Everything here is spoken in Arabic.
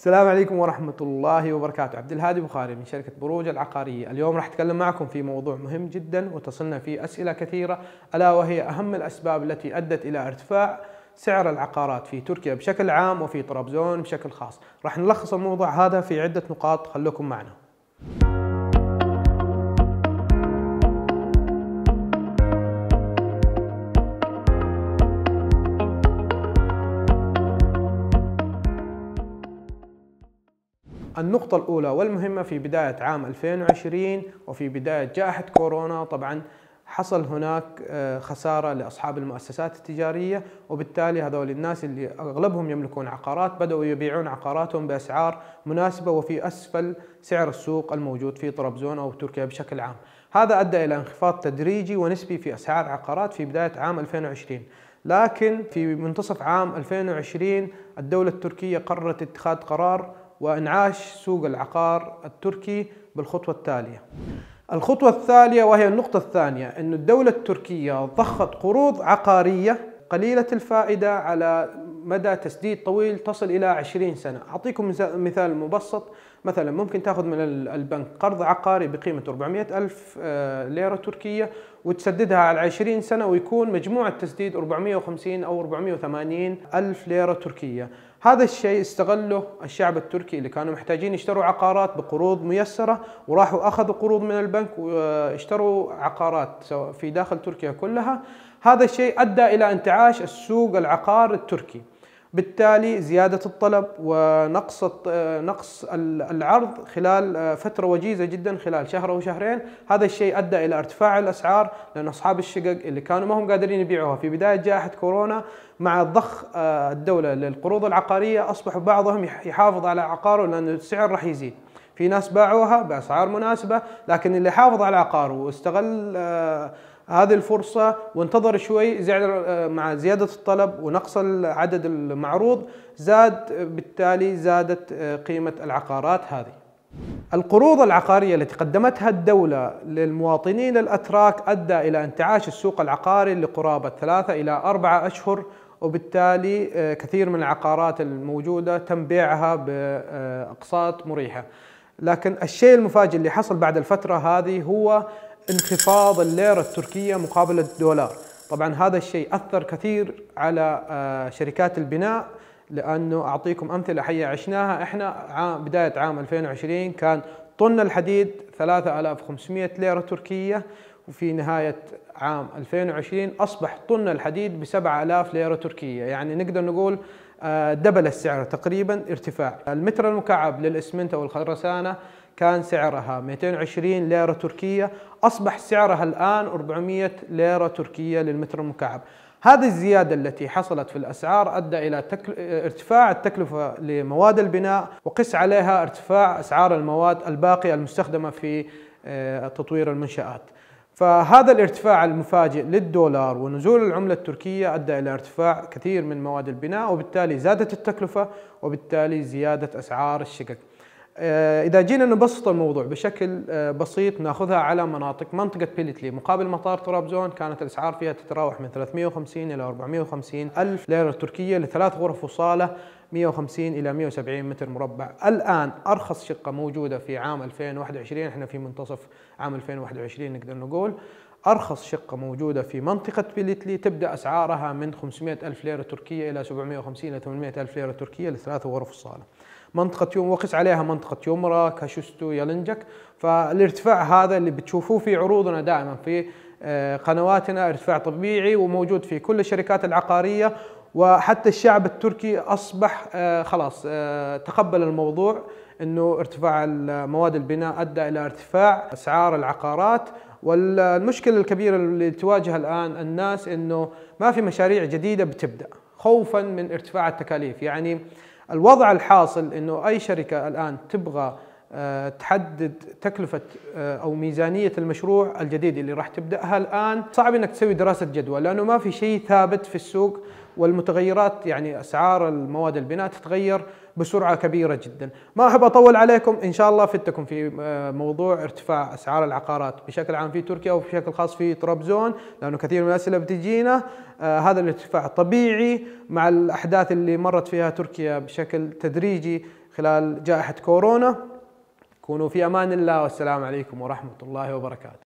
السلام عليكم ورحمة الله وبركاته عبد الهادي بخاري من شركة بروج العقارية اليوم راح أتكلم معكم في موضوع مهم جدا وتصلنا فيه أسئلة كثيرة ألا وهي أهم الأسباب التي أدت إلى ارتفاع سعر العقارات في تركيا بشكل عام وفي طرابزون بشكل خاص راح نلخص الموضوع هذا في عدة نقاط خلوكم معنا النقطة الأولى والمهمة في بداية عام 2020 وفي بداية جائحة كورونا طبعا حصل هناك آه، خسارة لأصحاب المؤسسات التجارية وبالتالي هذول الناس اللي أغلبهم يملكون عقارات بدأوا يبيعون عقاراتهم بأسعار مناسبة وفي أسفل سعر السوق الموجود في طرابزون أو تركيا بشكل عام هذا أدى إلى انخفاض تدريجي ونسبي في أسعار عقارات في بداية عام 2020 لكن في منتصف عام 2020 الدولة التركية قررت اتخاذ قرار وإنعاش سوق العقار التركي بالخطوة التالية الخطوة الثانية وهي النقطة الثانية أن الدولة التركية ضخت قروض عقارية قليلة الفائدة على مدى تسديد طويل تصل إلى 20 سنة أعطيكم مثال مبسط مثلا ممكن تأخذ من البنك قرض عقاري بقيمة 400 ألف آه، ليرة تركية وتسددها على 20 سنة ويكون مجموع التسديد 450 أو 480 ألف ليرة تركية هذا الشيء استغله الشعب التركي اللي كانوا محتاجين يشتروا عقارات بقروض ميسرة وراحوا أخذوا قروض من البنك واشتروا عقارات في داخل تركيا كلها هذا الشيء أدى إلى انتعاش السوق العقار التركي بالتالي زيادة الطلب ونقص نقص العرض خلال آه، فترة وجيزة جدا خلال شهر أو شهرين هذا الشيء أدى إلى ارتفاع الأسعار لأن أصحاب الشقق اللي كانوا ما هم قادرين يبيعوها في بداية جائحة كورونا مع ضخ آه، الدولة للقروض العقارية أصبح بعضهم يحافظ على عقاره لأن السعر راح يزيد في ناس باعوها بأسعار مناسبة لكن اللي حافظ على عقاره واستغل آه، هذه الفرصة وانتظر شوي زعل آه، مع زيادة الطلب ونقص العدد المعروض زاد بالتالي زادت آه، قيمة العقارات هذه القروض العقارية التي قدمتها الدولة للمواطنين الأتراك أدى إلى انتعاش السوق العقاري لقرابة ثلاثة إلى أربعة أشهر وبالتالي آه، كثير من العقارات الموجودة تم بيعها بأقساط مريحة لكن الشيء المفاجئ اللي حصل بعد الفترة هذه هو انخفاض الليرة التركية مقابل الدولار طبعا هذا الشيء أثر كثير على آه، شركات البناء لأنه أعطيكم أمثلة حية عشناها إحنا عام بداية عام 2020 كان طن الحديد 3500 ليرة تركية في نهاية عام 2020 أصبح طن الحديد ب 7000 ليرة تركية يعني نقدر نقول آه، دبل السعر تقريبا ارتفاع المتر المكعب للإسمنت أو الخرسانة كان سعرها 220 ليرة تركية أصبح سعرها الآن 400 ليرة تركية للمتر المكعب هذه الزيادة التي حصلت في الأسعار أدى إلى تكل... آه، ارتفاع التكلفة لمواد البناء وقس عليها ارتفاع أسعار المواد الباقية المستخدمة في آه، تطوير المنشآت فهذا الارتفاع المفاجئ للدولار ونزول العملة التركية أدى إلى ارتفاع كثير من مواد البناء وبالتالي زادت التكلفة وبالتالي زيادة أسعار الشقق آه، اذا جينا نبسط الموضوع بشكل آه، بسيط ناخذها على مناطق منطقه بيلتلي مقابل مطار طرابزون كانت الاسعار فيها تتراوح من 350 الى 450 الف ليره تركيه لثلاث غرف وصاله 150 الى 170 متر مربع الان ارخص شقه موجوده في عام 2021 احنا في منتصف عام 2021 نقدر نقول ارخص شقه موجوده في منطقه بليتلي تبدا اسعارها من 500 الف ليره تركيه الى 750 الى 800 الف ليره تركيه لثلاث غرف وصاله منطقه يوم وقس عليها منطقه يومرا كاشستو يلنجك فالارتفاع هذا اللي بتشوفوه في عروضنا دائما في آه، قنواتنا ارتفاع طبيعي وموجود في كل الشركات العقاريه وحتى الشعب التركي اصبح آه، خلاص آه، تقبل الموضوع انه ارتفاع مواد البناء ادى الى ارتفاع اسعار العقارات والمشكله الكبيره اللي تواجه الان الناس انه ما في مشاريع جديده بتبدا خوفا من ارتفاع التكاليف يعني الوضع الحاصل انه اي شركه الان تبغى آه، تحدد تكلفة آه، أو ميزانية المشروع الجديد اللي راح تبدأها الآن صعب أنك تسوي دراسة جدوى لأنه ما في شيء ثابت في السوق والمتغيرات يعني أسعار المواد البناء تتغير بسرعه كبيره جدا ما احب اطول عليكم ان شاء الله فتكم في آه، موضوع ارتفاع اسعار العقارات بشكل عام في تركيا وبشكل خاص في طرابزون لانه كثير من الاسئله بتجينا آه هذا الارتفاع طبيعي مع الاحداث اللي مرت فيها تركيا بشكل تدريجي خلال جائحه كورونا كونوا في امان الله والسلام عليكم ورحمه الله وبركاته